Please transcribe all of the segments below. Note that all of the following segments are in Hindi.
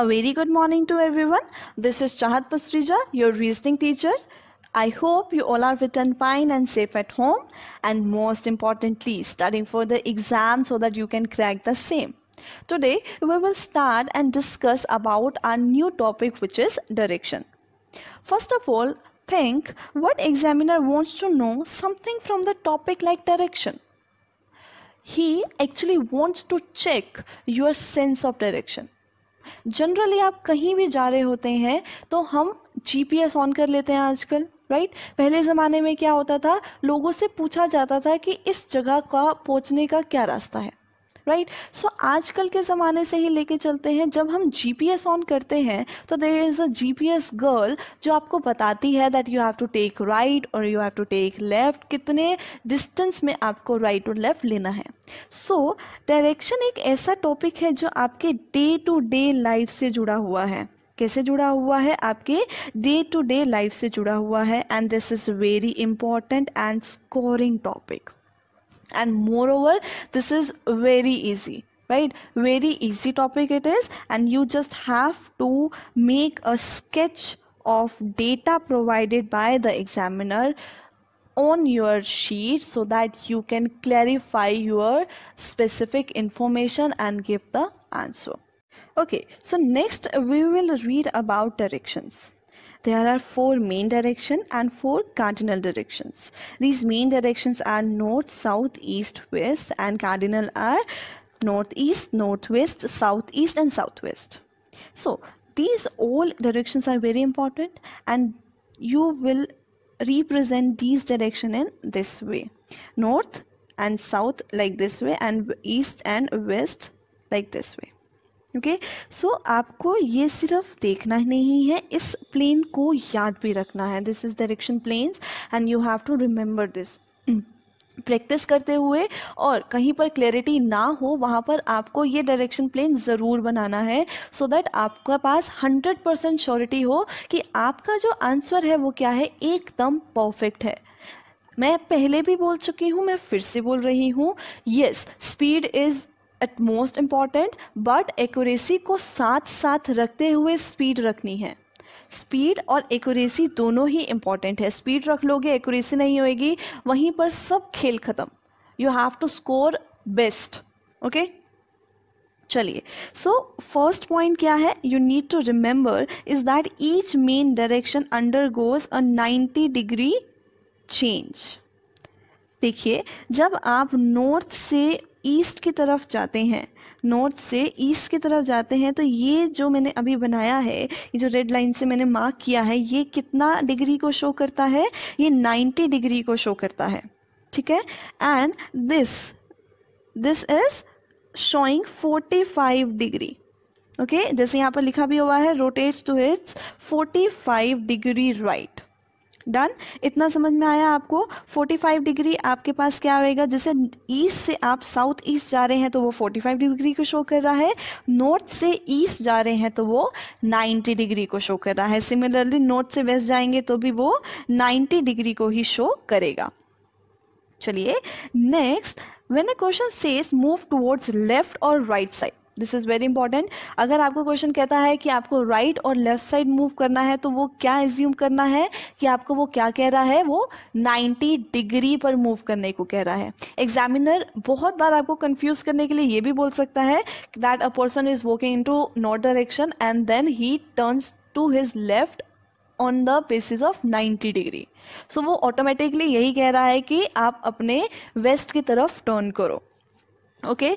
A very good morning to everyone. This is Chahat Pasrija, your reasoning teacher. I hope you all are written fine and safe at home and most importantly studying for the exam so that you can crack the same. Today we will start and discuss about our new topic which is direction. First of all, think what examiner wants to know something from the topic like direction. He actually wants to check your sense of direction generally आप कहीं भी जा रहे होते हैं तो हम जीपीएस ऑन कर लेते हैं आजकल राइट right? पहले ज़माने में क्या होता था लोगों से पूछा जाता था कि इस जगह का पहुंचने का क्या रास्ता है राइट right? सो so, आजकल के ज़माने से ही लेके चलते हैं जब हम जीपीएस ऑन करते हैं तो there is a GPS girl जो आपको बताती है that you have to take right और you have to take left कितने डिस्टेंस में आपको राइट और लेफ्ट लेना है सो so, डायरेक्शन एक ऐसा टॉपिक है जो आपके डे टू डे लाइफ से जुड़ा हुआ है कैसे जुड़ा हुआ है आपके डे टू डे लाइफ से जुड़ा हुआ है and this is very important and scoring topic and moreover this is very easy right very easy topic it is and you just have to make a sketch of data provided by the examiner on your sheet so that you can clarify your specific information and give the answer okay so next we will read about directions there are four main direction and four cardinal directions. These main directions are north, south, east, west and cardinal are northeast, northwest, southeast and southwest. So these all directions are very important and you will represent these direction in this way. North and south like this way and east and west like this way. Okay okay? So so, आपको ये सिर्फ देखना ही नहीं है इस प्लेन को याद भी रखना है this is direction planes and you have to remember this practice करते हुए और कहीं पर क्लैरिटी ना हो वहाँ पर आपको ये डायरेक्शन प्लेन ज़रूर बनाना है सो so दैट आपका पास 100 परसेंट श्योरिटी हो कि आपका जो आंसर है वो क्या है एकदम परफेक्ट है मैं पहले भी बोल चुकी हूँ मैं फिर से बोल रही हूँ yes speed is utmost important but accuracy को साथ साथ रखते हुए स्पीड रखनी है स्पीड और एक्यूरेसी दोनों ही इम्पॉर्टेंट है स्पीड रख लोगे एक्यूरेसी नहीं होएगी वहीं पर सब खेल ख़त्म you have to score best okay चलिए सो फर्स्ट पॉइंट क्या है you need to remember is that each main direction undergoes a ninety degree change देखिए जब आप नॉर्थ से ईस्ट की तरफ जाते हैं नॉर्थ से ईस्ट की तरफ जाते हैं तो ये जो मैंने अभी बनाया है ये जो रेड लाइन से मैंने मार्क किया है ये कितना डिग्री को शो करता है ये 90 डिग्री को शो करता है ठीक है and this this is showing 45 degree okay जैसे यहाँ पर लिखा भी हुआ है rotates to its 45 degree right done इतना समझ में आया आपको 45 डिग्री आपके पास क्या आएगा जैसे ईस्ट से आप साउथ ईस्ट जा रहे हैं तो वो 45 डिग्री को शो कर रहा है नॉर्थ से ईस्ट जा रहे हैं तो वो 90 डिग्री को शो कर रहा है सिमिलरली नॉर्थ से वेस्ट जाएंगे तो भी वो 90 डिग्री को ही शो करेगा चलिए next when a question says move towards left और right side this is very important अगर आपको क्वेश्चन कहता है कि आपको राइट right और लेफ्ट साइड मूव करना है तो वो क्या एज्यूम करना है कि आपको वो क्या कह रहा है वो 90 डिग्री पर मूव करने को कह रहा है एग्जामिनर बहुत बार आपको कंफ्यूज करने के लिए ये भी बोल सकता है that a person is walking into north direction and then he turns to his left on the basis of 90 degree so वो ऑटोमेटिकली यही कह रहा है कि आप अपने वेस्ट की तरफ टर्न करो ओके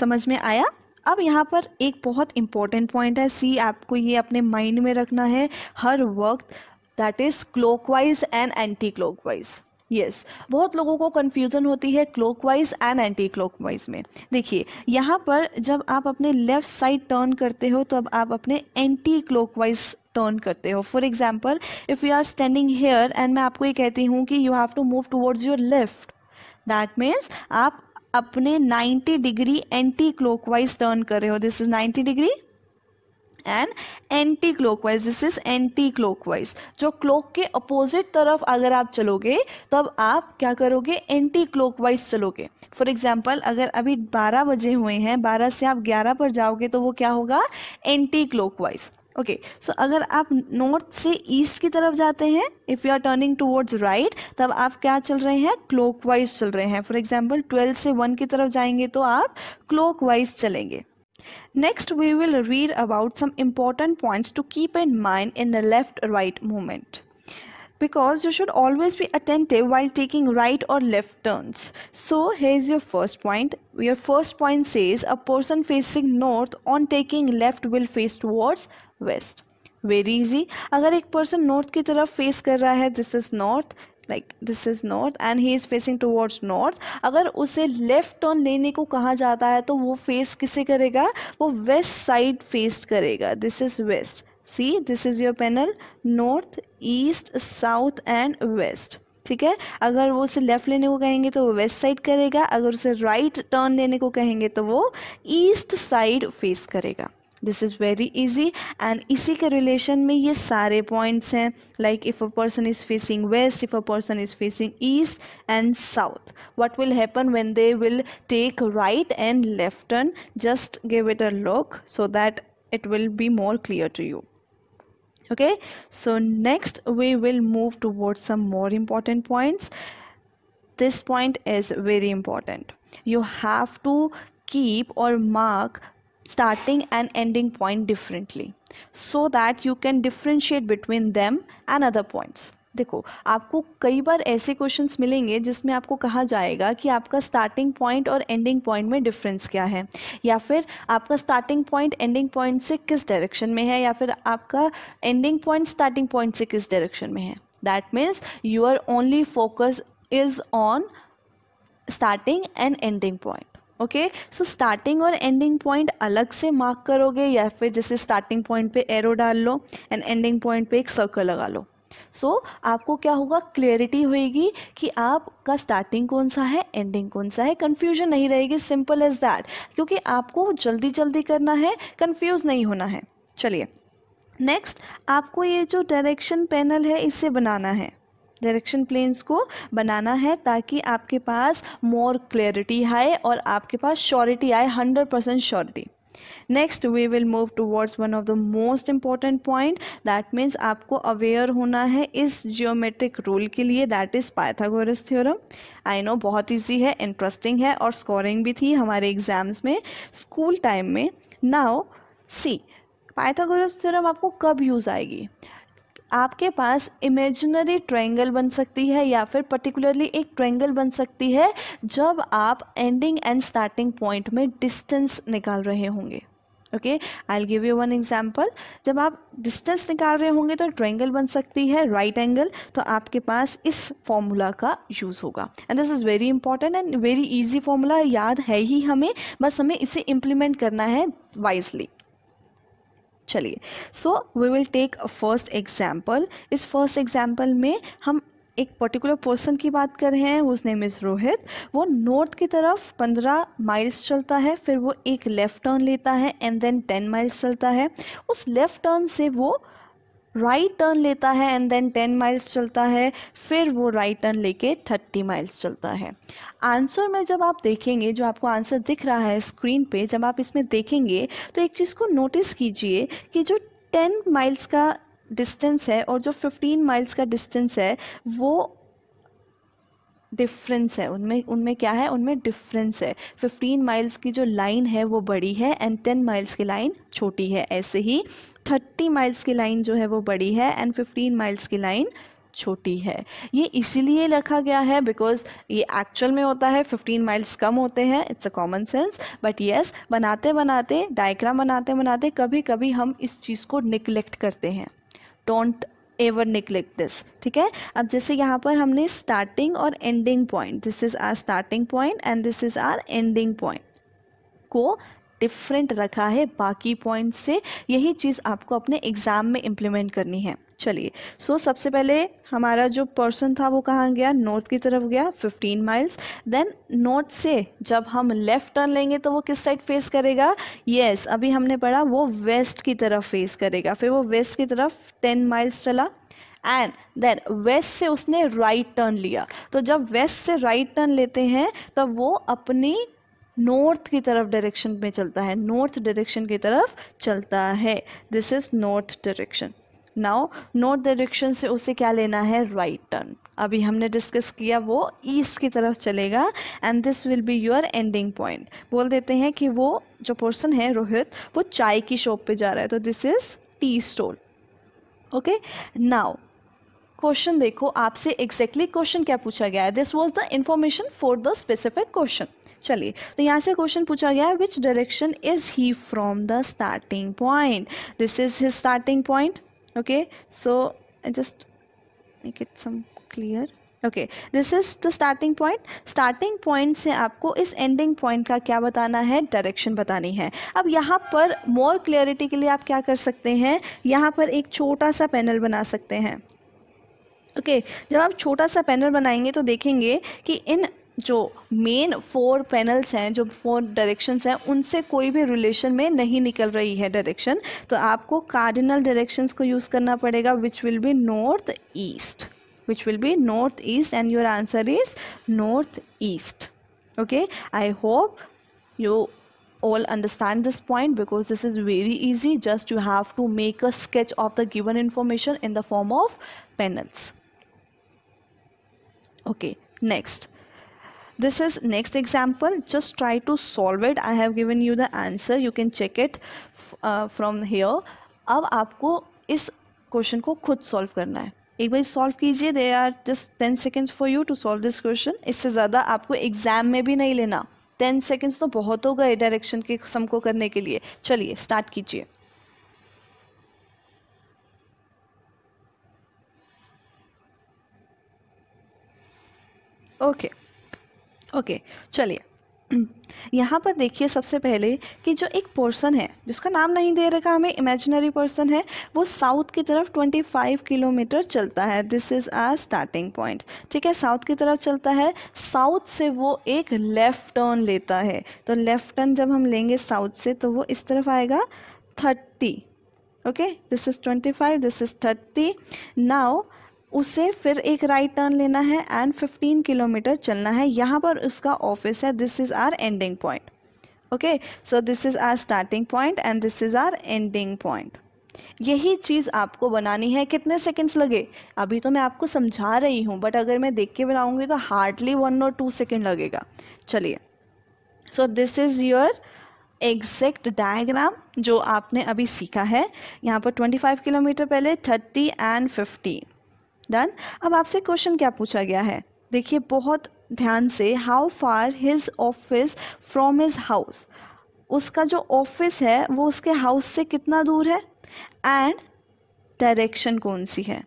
समझ में आया अब यहाँ पर एक बहुत इंपॉर्टेंट पॉइंट है सी आपको ये अपने माइंड में रखना है हर वक्त that is clockwise and anti clockwise yes yes. बहुत लोगों को कन्फ्यूज़न होती है वाइज एंड एंटी वाइज में देखिए यहाँ पर जब आप अपने लेफ़्ट साइड टर्न करते हो तो अब आप अपने एंटी वाइज टर्न करते हो for example if you are standing here and मैं आपको ये कहती हूँ कि you have to move towards your left that means आप अपने 90 डिग्री एंटी क्लॉकवाइज टर्न कर रहे हो this is 90 degree and anti clockwise this is anti clockwise जो क्लॉक के अपोजिट तरफ अगर आप चलोगे तब आप क्या करोगे एंटी क्लॉकवाइज चलोगे फॉर एग्जाम्पल अगर अभी 12 बजे हुए हैं 12 से आप 11 पर जाओगे तो वो क्या होगा एंटी क्लॉकवाइज ओके सो अगर आप नॉर्थ से ईस्ट की तरफ जाते हैं if you are turning towards right तब आप क्या चल रहे हैं क्लोक चल रहे हैं फॉर एग्जाम्पल ट्वेल्व से वन की तरफ जाएंगे तो आप क्लोक चलेंगे next we will read about some important point to keep in mind in the left right movement because you should always be attentive while taking right और left turns so here is your first point your first point से is a person facing north on taking left will face towards west very easy अगर एक पर्सन नॉर्थ की तरफ फेस कर रहा है this is north like this is north and he is facing towards north अगर उसे लेफ़्ट टर्न लेने को कहा जाता है तो वो फेस किसे करेगा वो वेस्ट साइड फेस करेगा this is west see this is your panel north east south and west ठीक है अगर वो उसे लेफ़्ट लेने को कहेंगे तो वो वेस्ट साइड करेगा अगर उसे राइट right टर्न लेने को कहेंगे तो वो ईस्ट साइड फेस करेगा this is very easy and इसी correlation, रिलेशन में ये सारे पॉइंट्स हैं like if a person is facing west if a person is facing east and south what will happen when they will take right and left turn just give it a look so that it will be more clear to you okay so next we will move towards some more important points this point is very important you have to keep or mark starting and ending point differently so that you can differentiate between them and other points देखो आपको कई बार ऐसे क्वेश्चंस मिलेंगे जिसमें आपको कहा जाएगा कि आपका स्टार्टिंग पॉइंट और एंडिंग पॉइंट में डिफरेंस क्या है या फिर आपका स्टार्टिंग पॉइंट एंडिंग पॉइंट से किस डायरेक्शन में है या फिर आपका एंडिंग पॉइंट स्टार्टिंग पॉइंट से किस डायरेक्शन में है that means your only focus is on starting and ending point okay so starting और एंडिंग पॉइंट अलग से मार्क करोगे या फिर जैसे स्टार्टिंग पॉइंट पे एरो डाल लो एंड एंडिंग पॉइंट पे एक सर्कल लगा लो सो so, आपको क्या होगा क्लियरिटी होगी कि आपका स्टार्टिंग कौन सा है एंडिंग कौन सा है कन्फ्यूजन नहीं रहेगी सिंपल एज दैट क्योंकि आपको जल्दी जल्दी करना है कन्फ्यूज नहीं होना है चलिए नेक्स्ट आपको ये जो डायरेक्शन पैनल है इसे बनाना है डायरेक्शन प्लेन्स को बनाना है ताकि आपके पास मोर क्लैरिटी आए और आपके पास श्योरिटी आए hundred percent surety next we will move towards one of the most important point that means आपको अवेयर होना है इस जियोमेट्रिक रूल के लिए that is Pythagoras theorem I know बहुत ईजी है इंटरेस्टिंग है और स्कोरिंग भी थी हमारे एग्जाम्स में स्कूल टाइम में नाउ सी पाइथागोरस थ्योरम आपको कब यूज़ आएगी आपके पास इमेजिनरी ट्रायंगल बन सकती है या फिर पर्टिकुलरली एक ट्रायंगल बन सकती है जब आप एंडिंग एंड स्टार्टिंग पॉइंट में डिस्टेंस निकाल रहे होंगे okay I give you one example जब आप डिस्टेंस निकाल रहे होंगे तो ट्रायंगल बन सकती है राइट right एंगल तो आपके पास इस फॉर्मूला का यूज़ होगा and this is very important and very easy formula याद है ही हमें बस हमें इसे इम्प्लीमेंट करना है वाइजली चलिए so we will take first example इस फर्स्ट एग्जाम्पल में हम एक पर्टिकुलर पर्सन की बात कर रहे हैं उस नेम इज़ रोहित वो नॉर्थ की तरफ पंद्रह माइल्स चलता है फिर वो एक लेफ़्ट टर्न लेता है एंड देन टेन माइल्स चलता है उस लेफ़्ट टर्न से वो राइट टर्न लेता है एंड देन टेन माइल्स चलता है फिर वो राइट टर्न लेके थर्टी माइल्स चलता है आंसर में जब आप देखेंगे जो आपको आंसर दिख रहा है स्क्रीन पे जब आप इसमें देखेंगे तो एक चीज़ को नोटिस कीजिए कि जो टेन माइल्स का डिस्टेंस है और जो फिफ्टीन माइल्स का डिस्टेंस है वो डिफरेंस है उनमें उनमें क्या है उनमें डिफरेंस है फिफ्टीन माइल्स की जो लाइन है वो बड़ी है एंड टेन माइल्स की लाइन छोटी है ऐसे ही थर्टी माइल्स की लाइन जो है वो बड़ी है एंड फिफ्टीन माइल्स की लाइन छोटी है ये इसीलिए रखा गया है बिकॉज ये एक्चुअल में होता है 15 माइल्स कम होते हैं it's a common sense but yes बनाते बनाते डायग्राम बनाते बनाते कभी कभी हम इस चीज़ को निगलेक्ट करते हैं डोंट एवर निगलेक्ट दिस ठीक है अब जैसे यहाँ पर हमने स्टार्टिंग और ending point this is our starting point and this is our ending point को डिफरेंट रखा है बाकी पॉइंट से यही चीज़ आपको अपने एग्ज़ाम में इम्प्लीमेंट करनी है चलिए सो so, सबसे पहले हमारा जो पर्सन था वो कहाँ गया नॉर्थ की तरफ गया 15 माइल्स देन नॉर्थ से जब हम लेफ़्ट टर्न लेंगे तो वो किस साइड फेस करेगा यस yes, अभी हमने पढ़ा वो वेस्ट की तरफ फेस करेगा फिर वो वेस्ट की तरफ 10 माइल्स चला एंड देन वेस्ट से उसने राइट right टर्न लिया तो जब वेस्ट से राइट right टर्न लेते हैं तब तो वो अपनी नॉर्थ की तरफ डायरेक्शन में चलता है नॉर्थ डायरेक्शन की तरफ चलता है this is north direction now north direction से उसे क्या लेना है राइट right टर्न अभी हमने डिस्कस किया वो ईस्ट की तरफ चलेगा and this will be your ending point बोल देते हैं कि वो जो पर्सन है रोहित वो चाय की शॉप पे जा रहा है तो this is tea stall okay now question देखो आपसे एग्जैक्टली क्वेश्चन क्या पूछा गया है this was the information for the specific question चलिए तो यहाँ से क्वेश्चन पूछा गया है which direction is he from the starting point this is his starting point okay so I just make it some okay this is the starting point starting point से आपको इस एंडिंग पॉइंट का क्या बताना है डायरेक्शन बतानी है अब यहाँ पर मोर क्लियरिटी के लिए आप क्या कर सकते हैं यहाँ पर एक छोटा सा पैनल बना सकते हैं ओके okay, जब आप छोटा सा पैनल बनाएंगे तो देखेंगे कि इन जो मेन फोर पैनल्स हैं जो फोर डायरेक्शंस हैं उनसे कोई भी रिलेशन में नहीं निकल रही है डायरेक्शन तो आपको कार्डिनल डायरेक्शंस को यूज़ करना पड़ेगा which will be north east which will be northeast and your answer is northeast okay i hope you all understand this point because this is very easy just you have to make a sketch of the given information in the form of panels okay next this is next example just try to solve it i have given you the answer you can check it uh, from here अब आपको इस क्वेश्चन को खुद सॉल्व करना है एक बार सॉल्व कीजिए there are just ten seconds for you to solve this question इससे ज़्यादा आपको एग्जाम में भी नहीं लेना टेन सेकेंड्स तो बहुत हो गए डायरेक्शन के सम को करने के लिए चलिए स्टार्ट कीजिए ओके okay. ओके चलिए यहाँ पर देखिए सबसे पहले कि जो एक पर्सन है जिसका नाम नहीं दे रखा हमें इमेजिनरी पर्सन है वो साउथ की तरफ 25 किलोमीटर चलता है this is our starting point ठीक है साउथ की तरफ चलता है साउथ से वो एक लेफ़्ट टर्न लेता है तो लेफ़्ट टर्न जब हम लेंगे साउथ से तो वो इस तरफ आएगा thirty okay this is twenty five this is thirty now उसे फिर एक राइट टर्न लेना है एंड 15 किलोमीटर चलना है यहाँ पर उसका ऑफिस है this is our ending point okay so this is our starting point and this is our ending point यही चीज़ आपको बनानी है कितने सेकंड्स लगे अभी तो मैं आपको समझा रही हूँ बट अगर मैं देख के बनाऊँगी तो हार्डली वन और टू सेकेंड लगेगा चलिए so this is your exact diagram जो आपने अभी सीखा है यहाँ पर 25 किलोमीटर पहले 30 एंड 15 डन अब आपसे क्वेश्चन क्या पूछा गया है देखिए बहुत ध्यान से how far his office from his house उसका जो ऑफिस है वो उसके हाउस से कितना दूर है एंड डायरेक्शन कौन सी है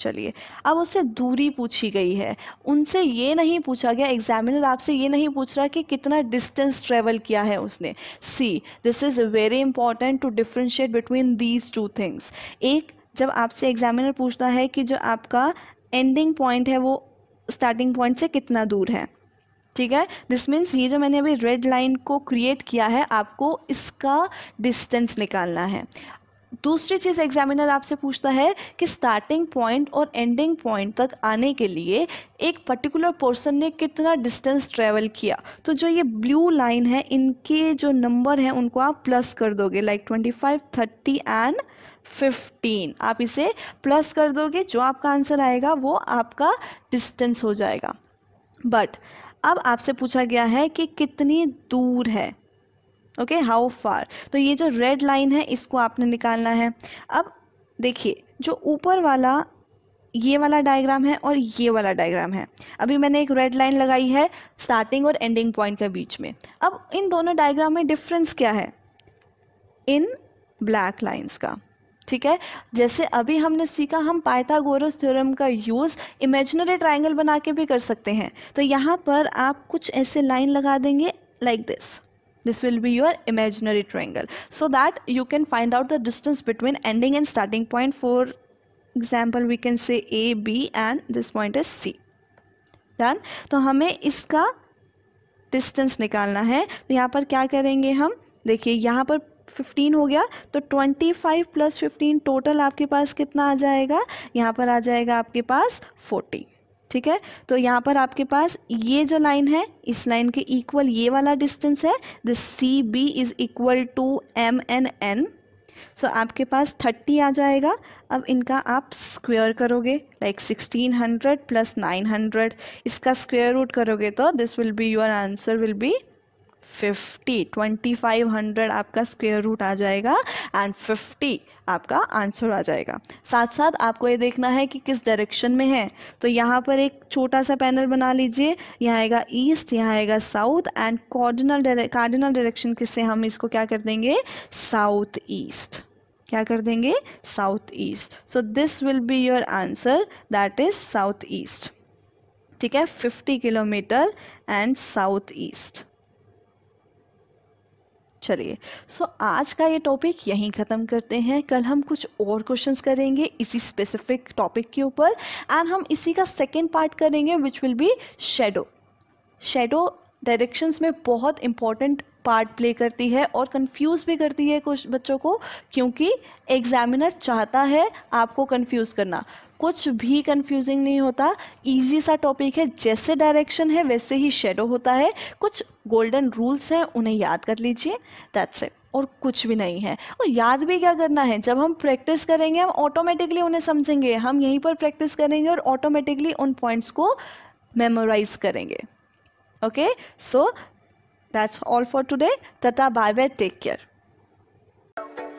चलिए अब उससे दूरी पूछी गई है उनसे ये नहीं पूछा गया एग्जामिनर आपसे ये नहीं पूछ रहा कि कितना डिस्टेंस ट्रेवल किया है उसने see this is very important to differentiate between these two things एक जब आपसे एग्जामिनर पूछता है कि जो आपका एंडिंग पॉइंट है वो स्टार्टिंग पॉइंट से कितना दूर है ठीक है दिस मीन्स ये जो मैंने अभी रेड लाइन को क्रिएट किया है आपको इसका डिस्टेंस निकालना है दूसरी चीज़ एग्जामिनर आपसे पूछता है कि स्टार्टिंग पॉइंट और एंडिंग पॉइंट तक आने के लिए एक पर्टिकुलर पर्सन ने कितना डिस्टेंस ट्रेवल किया तो जो ये ब्लू लाइन है इनके जो नंबर हैं उनको आप प्लस कर दोगे like twenty five thirty and fifteen आप इसे प्लस कर दोगे जो आपका आंसर आएगा वो आपका डिस्टेंस हो जाएगा बट अब आपसे पूछा गया है कि कितनी दूर है ओके हाउ फार तो ये जो रेड लाइन है इसको आपने निकालना है अब देखिए जो ऊपर वाला ये वाला डायग्राम है और ये वाला डायग्राम है अभी मैंने एक रेड लाइन लगाई है स्टार्टिंग और एंडिंग पॉइंट के बीच में अब इन दोनों डायग्राम में डिफरेंस क्या है इन ब्लैक लाइंस का ठीक है जैसे अभी हमने सीखा हम पाइथागोरस थ्योरम का यूज इमेजिनरी ट्राइंगल बना के भी कर सकते हैं तो यहाँ पर आप कुछ ऐसे लाइन लगा देंगे like this this will be your imaginary triangle so that you can find out the distance between ending and starting point for example we can say A B and this point is C done तो हमें इसका डिस्टेंस निकालना है तो यहाँ पर क्या करेंगे हम देखिए यहाँ पर फिफ्टीन हो गया तो twenty five plus fifteen total आपके पास कितना आ जाएगा यहाँ पर आ जाएगा आपके पास फोर्टी ठीक है तो यहाँ पर आपके पास ये जो लाइन है इस लाइन के इक्वल ये वाला डिस्टेंस है this C B is equal to M N N so आपके पास थर्टी आ जाएगा अब इनका आप स्क्वेयर करोगे like sixteen hundred plus nine hundred इसका स्क्वेयर रूट करोगे तो this will be your answer will be fifty twenty five hundred आपका स्क्वेयर रूट आ जाएगा एंड फिफ्टी आपका आंसर आ जाएगा साथ साथ आपको ये देखना है कि किस डायरेक्शन में है तो यहाँ पर एक छोटा सा पैनल बना लीजिए यहाँ आएगा ईस्ट यहाँ आएगा south and cardinal cardinal direction किससे हम इसको क्या कर देंगे साउथ ईस्ट क्या कर देंगे south east so this will be your answer that is south east ठीक है 50 किलोमीटर एंड साउथ ईस्ट चलिए सो so, आज का ये टॉपिक यहीं ख़त्म करते हैं कल हम कुछ और क्वेश्चंस करेंगे इसी स्पेसिफिक टॉपिक के ऊपर एंड हम इसी का सेकेंड पार्ट करेंगे which will be shadow shadow directions में बहुत इंपॉर्टेंट पार्ट प्ले करती है और कंफ्यूज भी करती है कुछ बच्चों को क्योंकि एग्जामिनर चाहता है आपको कंफ्यूज करना कुछ भी कंफ्यूजिंग नहीं होता इजी सा टॉपिक है जैसे डायरेक्शन है वैसे ही शेडो होता है कुछ गोल्डन रूल्स हैं उन्हें याद कर लीजिए दैट्स इट और कुछ भी नहीं है और याद भी क्या करना है जब हम प्रैक्टिस करेंगे हम ऑटोमेटिकली उन्हें समझेंगे हम यहीं पर प्रैक्टिस करेंगे और ऑटोमेटिकली उन पॉइंट्स को मेमोराइज करेंगे okay so that's all for today tata bye bye take care